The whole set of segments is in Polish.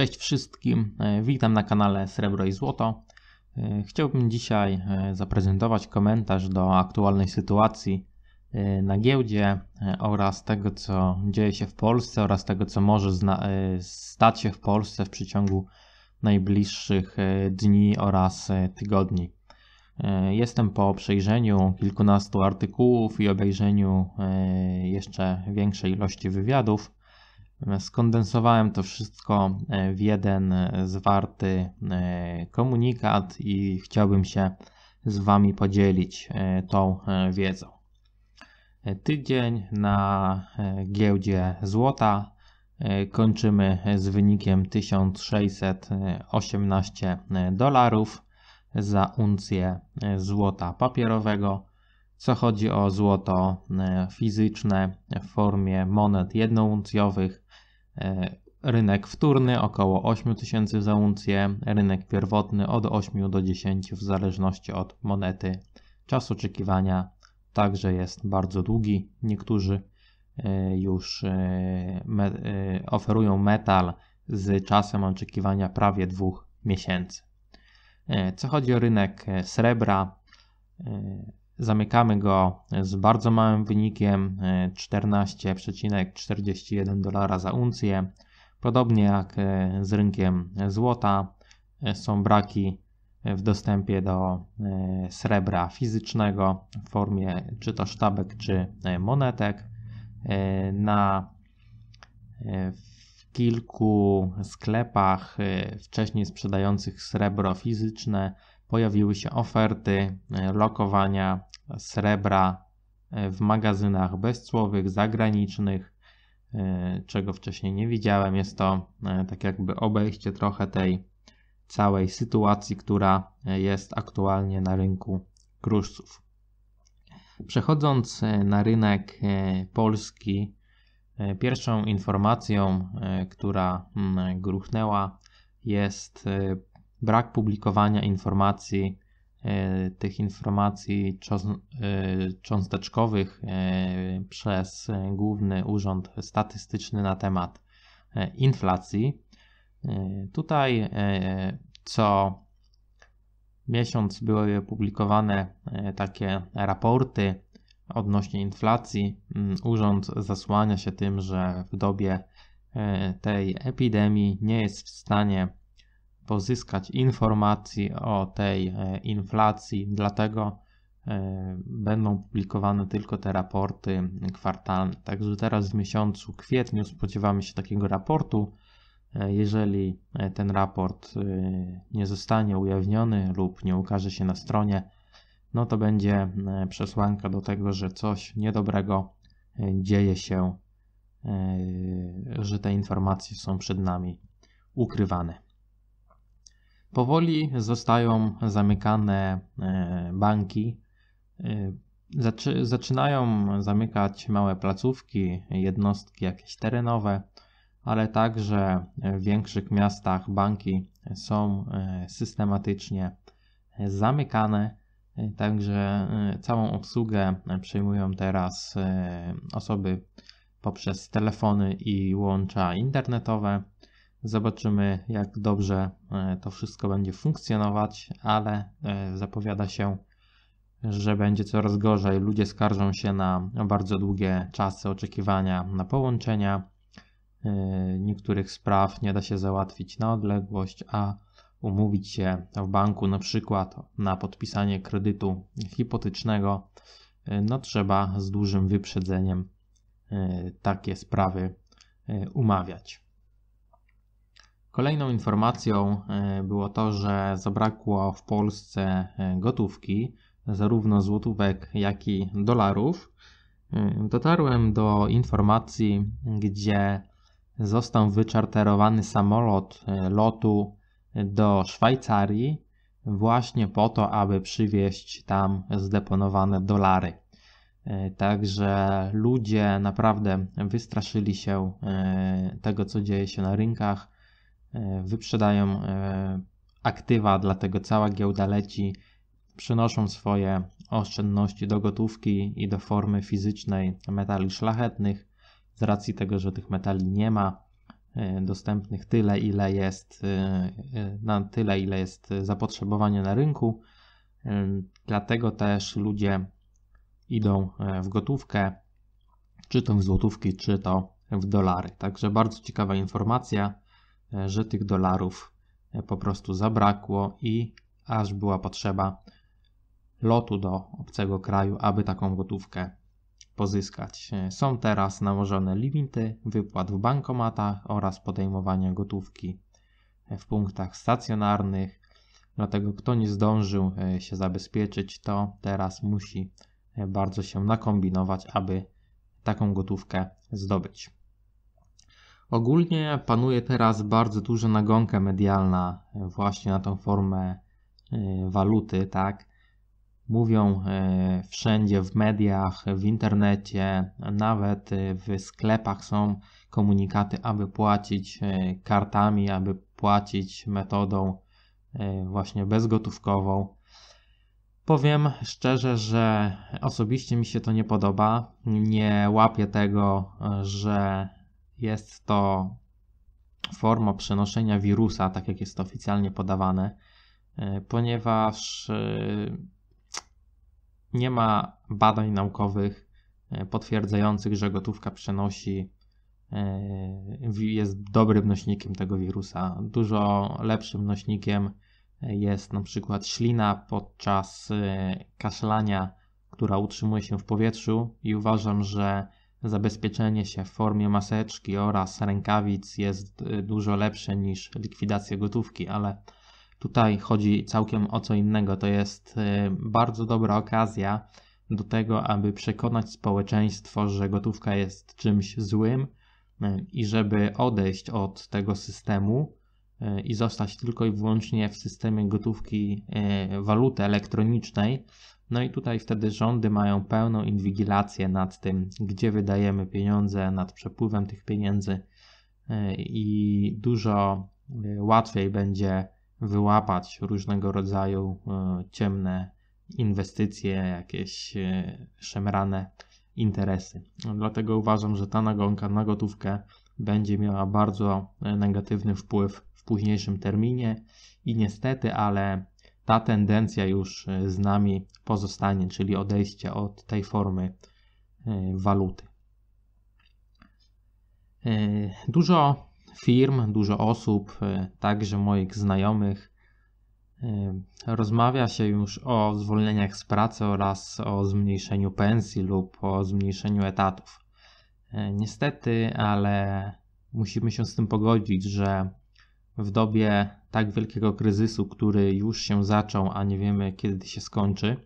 Cześć wszystkim, e, witam na kanale Srebro i Złoto. E, chciałbym dzisiaj e, zaprezentować komentarz do aktualnej sytuacji na giełdzie oraz tego, co dzieje się w Polsce oraz tego, co może stać się w Polsce w przeciągu najbliższych dni oraz tygodni. Jestem po przejrzeniu kilkunastu artykułów i obejrzeniu jeszcze większej ilości wywiadów Skondensowałem to wszystko e, w jeden e, zwarty e, komunikat i chciałbym się z Wami podzielić tą wiedzą. Tydzień na giełdzie złota kończymy z wynikiem 1618 dolarów za uncję złota papierowego. Co chodzi o złoto fizyczne w formie monet jednouncjowych, E, rynek wtórny około 8000 tysięcy za uncję, rynek pierwotny od 8 do 10 w zależności od monety. Czas oczekiwania także jest bardzo długi. Niektórzy e, już e, oferują metal z czasem oczekiwania prawie dwóch miesięcy. Co chodzi o rynek srebra, Zamykamy go z bardzo małym wynikiem 14,41 dolara za uncję. Podobnie jak e, z rynkiem złota, e, są braki w dostępie do e, srebra fizycznego w formie czy to sztabek, czy monetek. Na kilku sklepach wcześniej sprzedających srebro fizyczne pojawiły się oferty lokowania srebra e, w magazynach bezcłowych, zagranicznych, e, czego wcześniej nie widziałem. Jest to e, tak jakby obejście trochę tej całej sytuacji, która jest aktualnie na rynku kruszców. Przechodząc na rynek polski, pierwszą informacją, która mm, gruchnęła, jest brak publikowania informacji E, tych informacji e, cząsteczkowych e, przez Główny Urząd Statystyczny na temat inflacji. Tutaj co miesiąc były publikowane takie raporty odnośnie inflacji. Mm, urząd zasłania się tym, że w dobie tej epidemii nie jest w stanie pozyskać informacji o tej e, inflacji, dlatego e, będą publikowane tylko te raporty kwartalne. Także teraz w miesiącu kwietniu spodziewamy się takiego raportu. E, jeżeli ten raport nie zostanie ujawniony lub nie ukaże się na stronie, no to będzie przesłanka do tego, że coś niedobrego dzieje się, że te informacje są przed nami ukrywane. Powoli zostają zamykane e, banki, e, zaczynają zamykać małe placówki, jednostki jakieś terenowe, ale także w większych miastach banki są e, systematycznie zamykane. Także całą obsługę przejmują teraz osoby poprzez telefony i łącza internetowe. Zobaczymy, jak dobrze e, to wszystko będzie funkcjonować, ale e, zapowiada się, że będzie coraz gorzej. Ludzie skarżą się na bardzo długie czasy oczekiwania na połączenia. E, niektórych spraw nie da się załatwić na odległość, a umówić się w banku na przykład na podpisanie kredytu hipotecznego, no trzeba z dużym wyprzedzeniem takie sprawy umawiać. Kolejną informacją e, było to, że zabrakło w Polsce e, gotówki, zarówno złotówek, jak i dolarów. E, dotarłem do informacji, gdzie został wyczarterowany samolot lotu do Szwajcarii, właśnie po to, aby przywieźć tam zdeponowane dolary. Także ludzie naprawdę wystraszyli się tego, co dzieje się na rynkach E, wyprzedają e, aktywa, dlatego cała giełda leci, przynoszą swoje oszczędności do gotówki i do formy fizycznej metali szlachetnych. Z racji tego, że tych metali nie ma e, dostępnych tyle, ile jest na tyle, ile jest zapotrzebowanie na rynku. Dlatego też ludzie idą w gotówkę, czy to w złotówki, czy to w dolary. Także bardzo ciekawa informacja. E, że tych dolarów e, po prostu zabrakło i aż była potrzeba lotu do obcego kraju, aby taką gotówkę pozyskać. E, są teraz nałożone limity wypłat w bankomatach oraz podejmowania gotówki w punktach stacjonarnych. Dlatego kto nie zdążył się zabezpieczyć, to teraz musi bardzo się nakombinować, aby taką gotówkę zdobyć. Ogólnie panuje teraz bardzo duża nagonka medialna e, właśnie na tą formę e, waluty, tak? Mówią e, wszędzie w mediach, w internecie, nawet w sklepach są komunikaty, aby płacić kartami, aby płacić metodą właśnie bezgotówkową. Powiem szczerze, że osobiście mi się to nie podoba. Nie łapię tego, że jest to forma przenoszenia wirusa, tak jak jest to oficjalnie podawane, e, ponieważ e, nie ma badań naukowych e, potwierdzających, że gotówka przenosi, jest dobrym nośnikiem tego wirusa. Dużo lepszym nośnikiem jest na przykład ślina podczas kaszlania, która utrzymuje się w powietrzu i uważam, że zabezpieczenie się w formie maseczki oraz rękawic jest y, dużo lepsze niż likwidacja gotówki, ale tutaj chodzi całkiem o co innego. To jest y, bardzo dobra okazja do tego, aby przekonać społeczeństwo, że gotówka jest czymś złym y, i żeby odejść od tego systemu i zostać tylko i wyłącznie w systemie gotówki waluty elektronicznej, no i tutaj wtedy rządy mają pełną inwigilację nad tym, gdzie wydajemy pieniądze, nad przepływem tych pieniędzy e, i dużo e, łatwiej będzie wyłapać różnego rodzaju e, ciemne inwestycje, jakieś szemrane interesy. Dlatego uważam, że ta nagonka na gotówkę będzie miała bardzo negatywny wpływ w późniejszym terminie i niestety, ale ta tendencja już e, z nami pozostanie, czyli odejście od tej formy e, waluty. E, dużo firm, dużo osób, także moich znajomych, rozmawia się już o zwolnieniach z pracy oraz o zmniejszeniu pensji lub o zmniejszeniu etatów. Niestety, ale musimy się z tym pogodzić, że w dobie tak wielkiego kryzysu, który już się zaczął, a nie wiemy kiedy się skończy,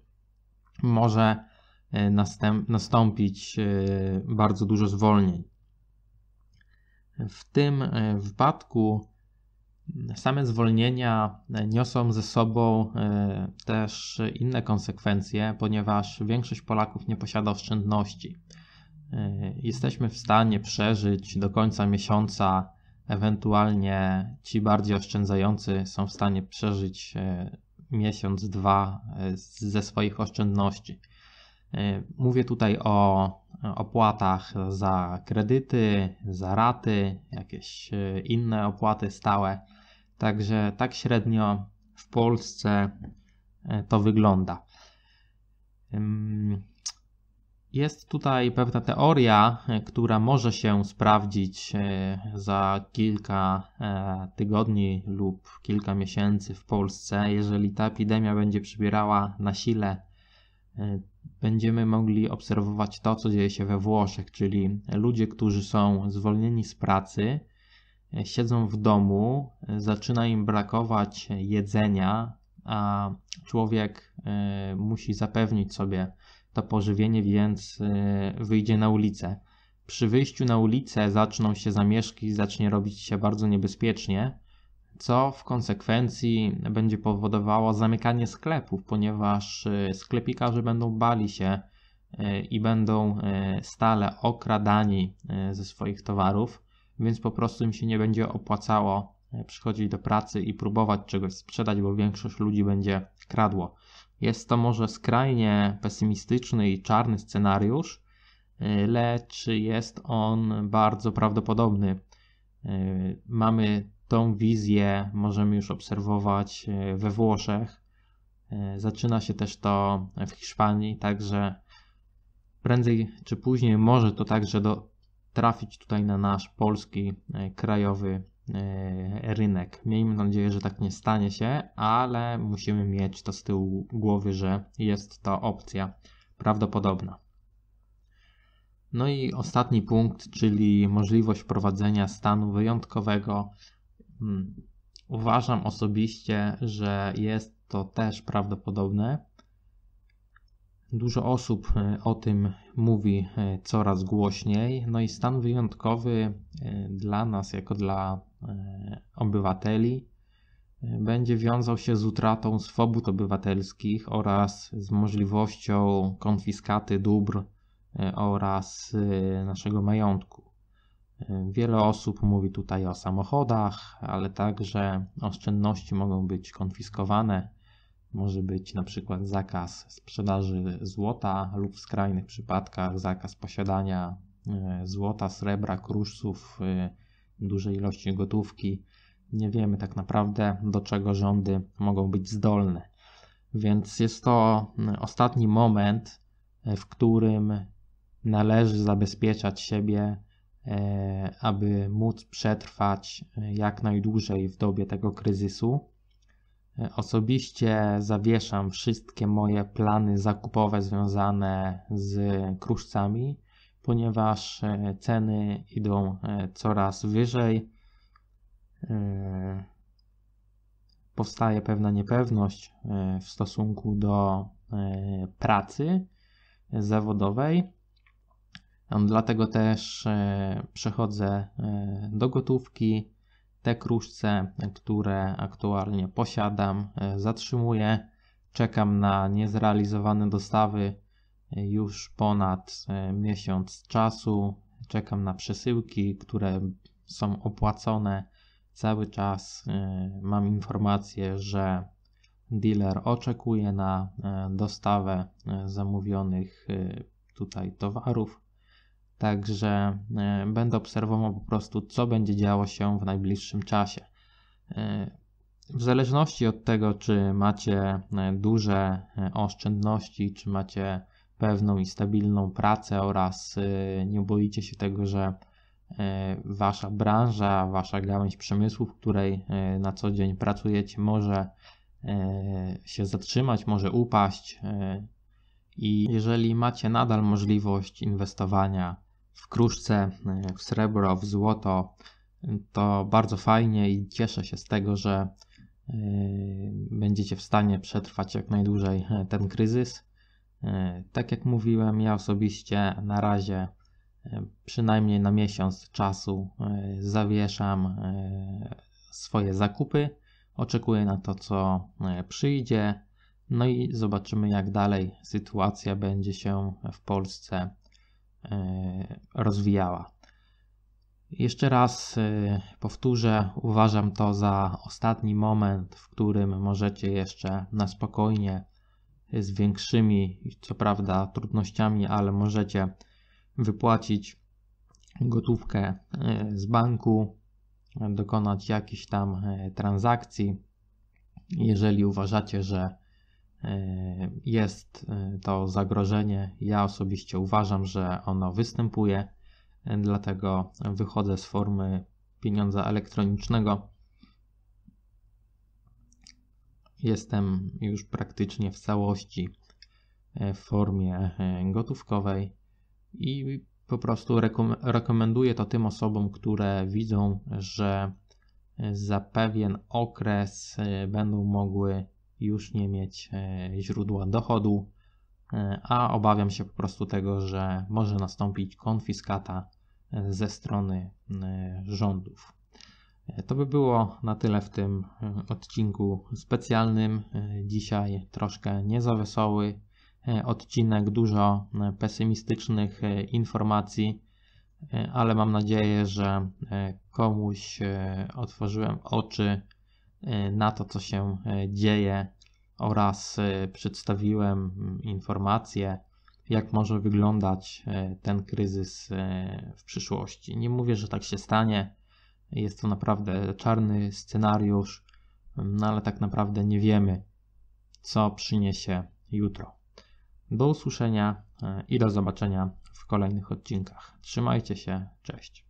może e, nastąpić e, bardzo dużo zwolnień. W tym e, wypadku mm, same zwolnienia niosą ze sobą też inne konsekwencje, ponieważ większość Polaków nie posiada oszczędności. Jesteśmy w stanie przeżyć do końca miesiąca Ewentualnie ci bardziej oszczędzający są w stanie przeżyć e, miesiąc, dwa e, ze swoich oszczędności. E, mówię tutaj o opłatach za kredyty, za raty, jakieś inne opłaty stałe. Także tak średnio w Polsce to wygląda. Jest tutaj pewna teoria, e, która może się sprawdzić e, za kilka e, tygodni lub kilka miesięcy w Polsce. Jeżeli ta epidemia będzie przybierała na sile, będziemy mogli obserwować to, co dzieje się we Włoszech, czyli ludzie, którzy są zwolnieni z pracy, siedzą w domu, zaczyna im brakować jedzenia, a człowiek musi zapewnić sobie to pożywienie więc y, wyjdzie na ulicę. Przy wyjściu na ulicę zaczną się zamieszki, zacznie robić się bardzo niebezpiecznie, co w konsekwencji będzie powodowało zamykanie sklepów, ponieważ y, sklepikarze będą bali się y, i będą stale okradani ze swoich towarów, więc po prostu im się nie będzie opłacało przychodzić do pracy i próbować czegoś sprzedać, bo większość ludzi będzie kradło. Jest to może skrajnie pesymistyczny i czarny scenariusz, y, lecz jest on bardzo prawdopodobny. Y, mamy tą wizję, możemy już obserwować y, we Włoszech. Zaczyna się też to w Hiszpanii, także prędzej czy później może to także do, trafić tutaj na nasz polski krajowy E, rynek. Miejmy nadzieję, że tak nie stanie się, ale musimy mieć to z tyłu głowy, że jest to opcja prawdopodobna. No i ostatni punkt, czyli możliwość wprowadzenia stanu wyjątkowego. Hmm. Uważam osobiście, że jest to też prawdopodobne. Dużo osób e, o tym mówi e, coraz głośniej. No i stan wyjątkowy dla nas, jako dla E, obywateli e, będzie wiązał się z utratą swobód obywatelskich oraz z możliwością konfiskaty dóbr e, oraz naszego majątku. Wiele osób mówi tutaj o samochodach, ale także oszczędności mogą być konfiskowane. Może być na przykład zakaz sprzedaży złota lub w skrajnych przypadkach zakaz posiadania złota, srebra, kruszców dużej ilości gotówki. Nie wiemy tak naprawdę, do czego rządy mogą być zdolne. Więc jest to mm, ostatni moment, e, w którym należy zabezpieczać siebie, e, aby móc przetrwać e, jak najdłużej w dobie tego kryzysu. Osobiście zawieszam wszystkie moje plany zakupowe związane z kruszcami ponieważ e, ceny idą e, coraz wyżej. E, powstaje pewna niepewność w stosunku do pracy zawodowej. Dlatego też przechodzę do gotówki. Te kruszce, które aktualnie posiadam, zatrzymuję. Czekam na niezrealizowane dostawy już ponad e, miesiąc czasu. Czekam na przesyłki, które są opłacone. Cały czas e, mam informację, że dealer oczekuje na e, dostawę zamówionych tutaj towarów. Także będę obserwował po prostu, co będzie działo się w najbliższym czasie. W zależności od tego, czy macie duże oszczędności, czy macie pewną i stabilną pracę oraz y, nie boicie się tego, że y, wasza branża, wasza gałęź przemysłu, w której y, na co dzień pracujecie, może się zatrzymać, może upaść. I jeżeli macie nadal możliwość inwestowania w kruszce, w srebro, w złoto, to bardzo fajnie i cieszę się z tego, że będziecie w stanie przetrwać jak najdłużej ten kryzys. E, tak jak mówiłem, ja osobiście na razie e, przynajmniej na miesiąc czasu e, zawieszam swoje zakupy. Oczekuję na to, co przyjdzie. No i zobaczymy, jak dalej sytuacja będzie się w Polsce rozwijała. Jeszcze raz powtórzę, uważam to za ostatni moment, w którym możecie jeszcze na spokojnie z większymi, co prawda, trudnościami, ale możecie wypłacić gotówkę e, z banku, dokonać jakichś tam e, transakcji. Jeżeli uważacie, że e, jest to zagrożenie, ja osobiście uważam, że ono występuje, dlatego wychodzę z formy pieniądza elektronicznego Jestem już praktycznie w całości e, w formie e, gotówkowej i po prostu rekomenduję to tym osobom, które widzą, że e, za pewien okres będą mogły już nie mieć źródła dochodu, a obawiam się po prostu tego, że może nastąpić konfiskata ze strony rządów. To by było na tyle w tym e, odcinku specjalnym. E, dzisiaj troszkę niezawesoły e, odcinek, dużo pesymistycznych informacji, ale mam nadzieję, że komuś otworzyłem oczy na to, co się dzieje oraz przedstawiłem mm, informacje, jak może wyglądać ten kryzys w przyszłości. Nie mówię, że tak się stanie jest to naprawdę czarny scenariusz, no ale tak naprawdę nie wiemy, co przyniesie jutro. Do usłyszenia e, i do zobaczenia w kolejnych odcinkach. Trzymajcie się, cześć.